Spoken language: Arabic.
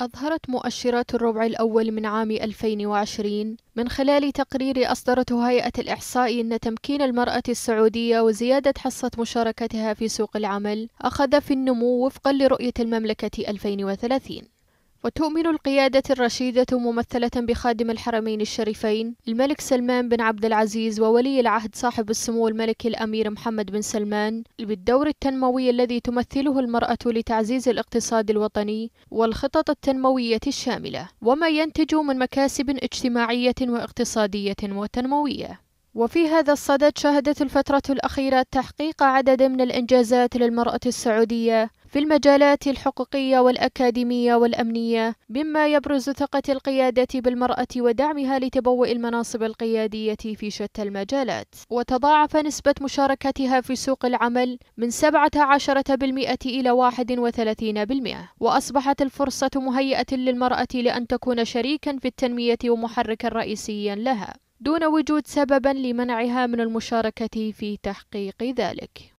أظهرت مؤشرات الربع الأول من عام 2020 من خلال تقرير أصدرته هيئة الإحصاء أن تمكين المرأة السعودية وزيادة حصة مشاركتها في سوق العمل أخذ في النمو وفقا لرؤية المملكة 2030 وتؤمن القيادة الرشيدة ممثلة بخادم الحرمين الشريفين الملك سلمان بن عبد العزيز وولي العهد صاحب السمو الملكي الأمير محمد بن سلمان بالدور التنموي الذي تمثله المرأة لتعزيز الاقتصاد الوطني والخطط التنموية الشاملة وما ينتج من مكاسب اجتماعية واقتصادية وتنموية وفي هذا الصدد شهدت الفترة الأخيرة تحقيق عدد من الإنجازات للمرأة السعودية في المجالات الحقوقية والأكاديمية والأمنية مما يبرز ثقة القيادة بالمرأة ودعمها لتبوء المناصب القيادية في شتى المجالات وتضاعف نسبة مشاركتها في سوق العمل من 17% إلى 31% وأصبحت الفرصة مهيئة للمرأة لأن تكون شريكا في التنمية ومحركا رئيسيا لها دون وجود سببا لمنعها من المشاركة في تحقيق ذلك